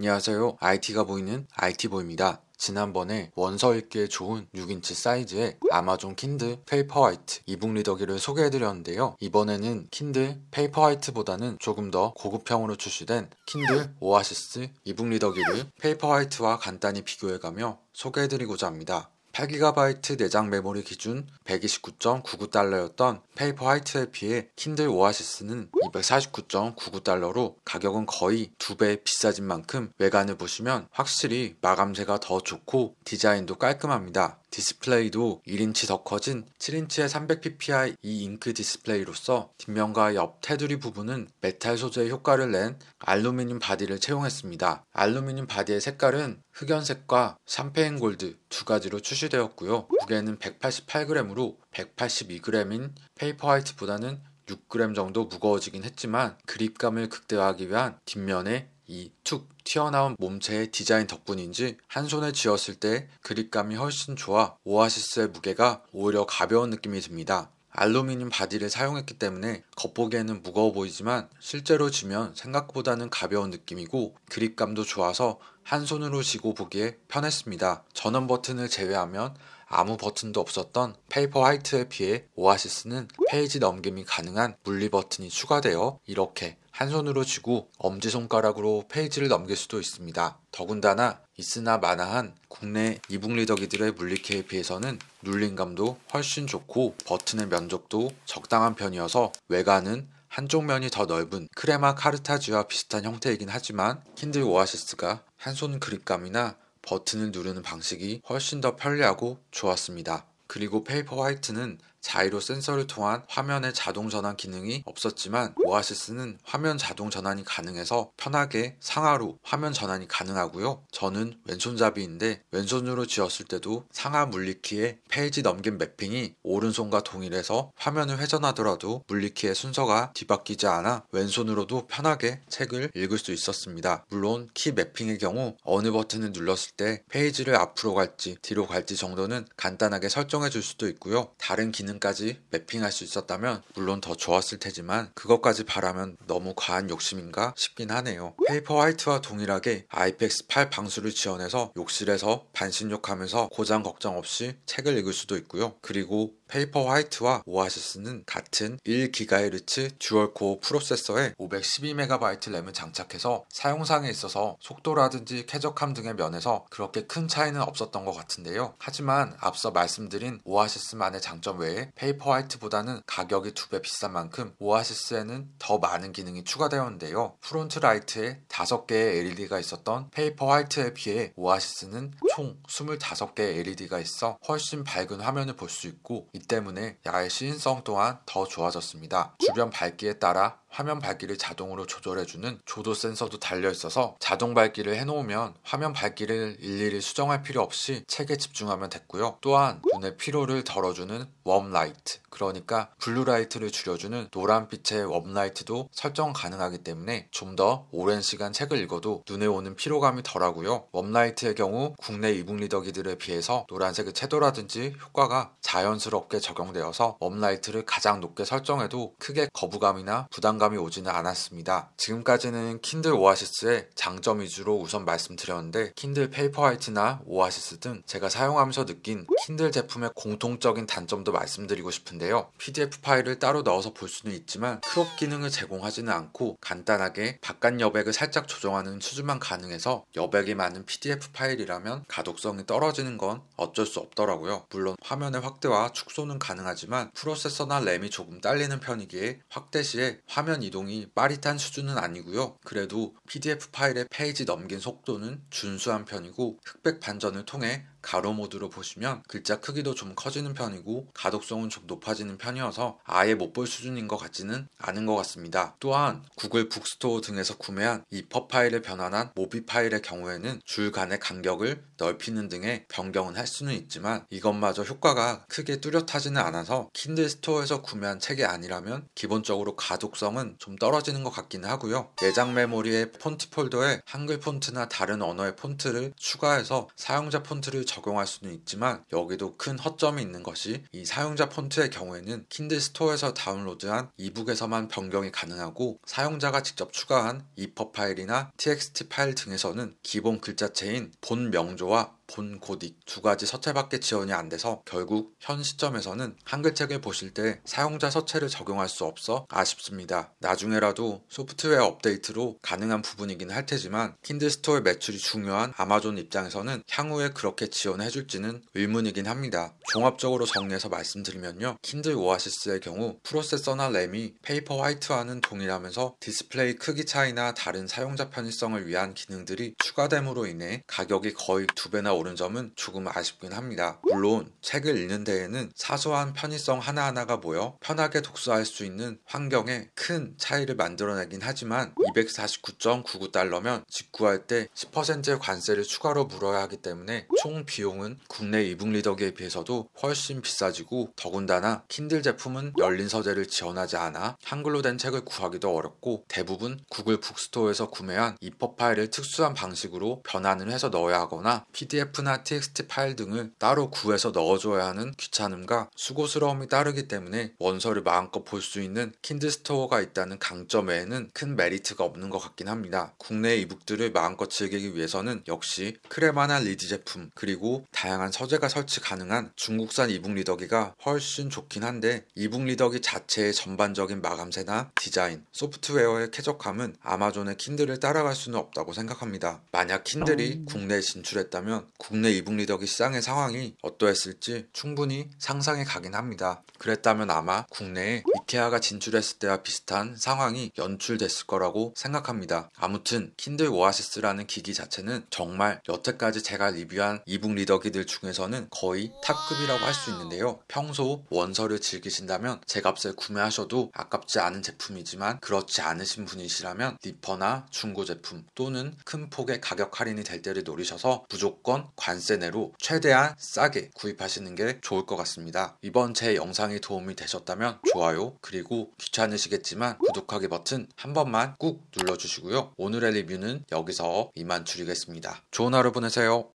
안녕하세요. IT가 보이는 IT보입니다. 지난번에 원서 읽기에 좋은 6인치 사이즈의 아마존 킨드 페이퍼화이트 이북 리더기를 소개해드렸는데요. 이번에는 킨드 페이퍼화이트보다는 조금 더 고급형으로 출시된 킨드 오아시스 이북 리더기를 페이퍼화이트와 간단히 비교해가며 소개해드리고자 합니다. 8GB 내장 메모리 기준 129.99달러였던 페이퍼 화이트에 비해 킨들 오아시스는 249.99달러로 가격은 거의 두 배 비싸진 만큼 외관을 보시면 확실히 마감세가더 좋고 디자인도 깔끔합니다. 디스플레이도 1인치 더 커진 7인치의 300ppi 이 잉크 디스플레이로서 뒷면과 옆 테두리 부분은 메탈 소재의 효과를 낸 알루미늄 바디를 채용했습니다. 알루미늄 바디의 색깔은 흑연색과 샴페인 골드 두 가지로 출시되었고요. 무게는 188g으로 182g인 페이퍼 화이트보다는 6g 정도 무거워지긴 했지만 그립감을 극대화하기 위한 뒷면에 이툭 튀어나온 몸체의 디자인 덕분인지 한 손에 쥐었을 때 그립감이 훨씬 좋아 오아시스의 무게가 오히려 가벼운 느낌이 듭니다. 알루미늄 바디를 사용했기 때문에 겉보기에는 무거워 보이지만 실제로 쥐면 생각보다는 가벼운 느낌이고 그립감도 좋아서 한 손으로 쥐고 보기에 편했습니다. 전원 버튼을 제외하면 아무 버튼도 없었던 페이퍼 화이트에 비해 오아시스는 페이지 넘김이 가능한 물리 버튼이 추가되어 이렇게 한 손으로 쥐고 엄지손가락으로 페이지를 넘길 수도 있습니다. 더군다나 있으나 마나한 국내 이북 리더기들의 물리케에 비해서는 눌림감도 훨씬 좋고 버튼의 면적도 적당한 편이어서 외관은 한쪽 면이 더 넓은 크레마 카르타지와 비슷한 형태이긴 하지만 킨들 오아시스가 한 손 그립감이나 버튼을 누르는 방식이 훨씬 더 편리하고 좋았습니다. 그리고 페이퍼 화이트는 자이로 센서를 통한 화면의 자동 전환 기능이 없었지만 오아시스는 화면 자동 전환이 가능해서 편하게 상하로 화면 전환이 가능하고요. 저는 왼손잡이인데 왼손으로 쥐었을 때도 상하 물리키의 페이지 넘김 매핑이 오른손과 동일해서 화면을 회전하더라도 물리키의 순서가 뒤바뀌지 않아 왼손으로도 편하게 책을 읽을 수 있었습니다. 물론 키 매핑의 경우 어느 버튼을 눌렀을 때 페이지를 앞으로 갈지 뒤로 갈지 정도는 간단하게 설정해 줄 수도 있고요. 다른 기능 기능까지 매핑할 수 있었다면 물론 더 좋았을 테지만 그것까지 바라면 너무 과한 욕심인가 싶긴 하네요. 페이퍼 화이트와 동일하게 IPX 8 방수를 지원해서 욕실에서 반신욕하면서 고장 걱정 없이 책을 읽을 수도 있고요. 그리고 페이퍼 화이트와 오아시스는 같은 1GHz 듀얼코어 프로세서에 512MB 램을 장착해서 사용상에 있어서 속도라든지 쾌적함 등의 면에서 그렇게 큰 차이는 없었던 것 같은데요. 하지만 앞서 말씀드린 오아시스만의 장점 외에 페이퍼 화이트보다는 가격이 두 배 비싼 만큼 오아시스에는 더 많은 기능이 추가되었는데요. 프론트 라이트에 5개의 LED가 있었던 페이퍼 화이트에 비해 오아시스는 총 25개의 LED가 있어 훨씬 밝은 화면을 볼 수 있고 이 때문에 야의 시인성 또한 더 좋아졌습니다. 주변 밝기에 따라 화면 밝기를 자동으로 조절해주는 조도 센서도 달려있어서 자동 밝기를 해놓으면 화면 밝기를 일일이 수정할 필요 없이 책에 집중하면 됐고요. 또한 눈의 피로를 덜어주는 웜라이트 그러니까 블루라이트를 줄여주는 노란빛의 웜라이트도 설정 가능하기 때문에 좀 더 오랜 시간 책을 읽어도 눈에 오는 피로감이 덜하고요. 웜라이트의 경우 국내 이북 리더기들에 비해서 노란색의 채도라든지 효과가 자연스럽게 적용되어서 웜라이트를 가장 높게 설정해도 크게 거부감이나 부담감 부감이 오지는 않았습니다. 지금까지는 킨들 오아시스의 장점 위주로 우선 말씀드렸는데 킨들 페이퍼화이트나 오아시스 등 제가 사용하면서 느낀 킨들 제품의 공통적인 단점도 말씀드리고 싶은데요. PDF 파일을 따로 넣어서 볼 수는 있지만 크롭 기능을 제공하지는 않고 간단하게 바깥 여백을 살짝 조정하는 수준만 가능해서 여백이 많은 PDF 파일이라면 가독성이 떨어지는 건 어쩔 수 없더라고요. 물론 화면의 확대와 축소는 가능하지만 프로세서나 램이 조금 딸리는 편이기에 확대 시에 화면 화면 이동이 빠릿한 수준은 아니고요. 그래도 PDF 파일의 페이지 넘긴 속도는 준수한 편이고 흑백 반전을 통해 가로 모드로 보시면 글자 크기도 좀 커지는 편이고 가독성은 좀 높아지는 편이어서 아예 못 볼 수준인 것 같지는 않은 것 같습니다. 또한 구글 북스토어 등에서 구매한 이퍼 파일에 변환한 모비 파일의 경우에는 줄 간의 간격을 넓히는 등의 변경은 할 수는 있지만 이것마저 효과가 크게 뚜렷하지는 않아서 킨들 스토어에서 구매한 책이 아니라면 기본적으로 가독성은 좀 떨어지는 것 같기는 하고요. 내장 메모리의 폰트 폴더에 한글 폰트나 다른 언어의 폰트를 추가해서 사용자 폰트를 정 적용할 수는 있지만 여기도 큰 허점이 있는 것이 이 사용자 폰트의 경우에는 킨들 스토어에서 다운로드한 이북에서만 변경이 가능하고 사용자가 직접 추가한 이퍼 e 파일이나 txt 파일 등에서는 기본 글자체인 본 명조와 본 고딕 두 가지 서체밖에 지원이 안 돼서 결국 현 시점에서는 한글책을 보실 때 사용자 서체를 적용할 수 없어 아쉽습니다. 나중에라도 소프트웨어 업데이트로 가능한 부분이긴 할 테지만 킨드 스토어의 매출이 중요한 아마존 입장에서는 향후에 그렇게 지원해 줄지는 의문이긴 합니다. 종합적으로 정리해서 말씀드리면요. 킨드 오아시스의 경우 프로세서나 램이 페이퍼 화이트와는 동일하면서 디스플레이 크기 차이나 다른 사용자 편의성을 위한 기능들이 추가됨으로 인해 가격이 거의 두 배나 오른 점은 조금 아쉽긴 합니다. 물론 책을 읽는 데에는 사소한 편의성 하나하나가 모여 편하게 독서할 수 있는 환경에 큰 차이를 만들어내긴 하지만 249.99달러면 직구할 때 10%의 관세를 추가로 물어야 하기 때문에 총 비용은 국내 이북 리더기에 비해서도 훨씬 비싸지고 더군다나 킨들 제품은 열린 서재를 지원하지 않아 한글로 된 책을 구하기도 어렵고 대부분 구글 북스토어에서 구매한 이퍼 파일을 특수한 방식으로 변환을 해서 넣어야 하거나 PDF OTF나 TXT 파일 등을 따로 구해서 넣어줘야 하는 귀찮음과 수고스러움이 따르기 때문에 원서를 마음껏 볼 수 있는 킨드 스토어가 있다는 강점 외에는 큰 메리트가 없는 것 같긴 합니다. 국내 이북들을 마음껏 즐기기 위해서는 역시 크레마나 리디 제품 그리고 다양한 서재가 설치 가능한 중국산 이북 리더기가 훨씬 좋긴 한데 이북 리더기 자체의 전반적인 마감세나 디자인, 소프트웨어의 쾌적함은 아마존의 킨들을 따라갈 수는 없다고 생각합니다. 만약 킨들이 음. 국내에 진출했다면 국내 이북 리더기 시장의 상황이 어떠했을지 충분히 상상해 가긴 합니다. 그랬다면 아마 국내에 이케아가 진출했을 때와 비슷한 상황이 연출됐을 거라고 생각합니다. 아무튼 킨들 오아시스라는 기기 자체는 정말 여태까지 제가 리뷰한 이북 리더기들 중에서는 거의 탑급이라고 할 수 있는데요. 평소 원서를 즐기신다면 제값에 구매하셔도 아깝지 않은 제품이지만 그렇지 않으신 분이시라면 리퍼나 중고 제품 또는 큰 폭의 가격 할인이 될 때를 노리셔서 무조건 관세 내로 최대한 싸게 구입하시는 게 좋을 것 같습니다. 이번 제 영상이 도움이 되셨다면 좋아요 그리고 귀찮으시겠지만 구독하기 버튼 한 번만 꾹 눌러주시고요. 오늘의 리뷰는 여기서 이만 줄이겠습니다. 좋은 하루 보내세요.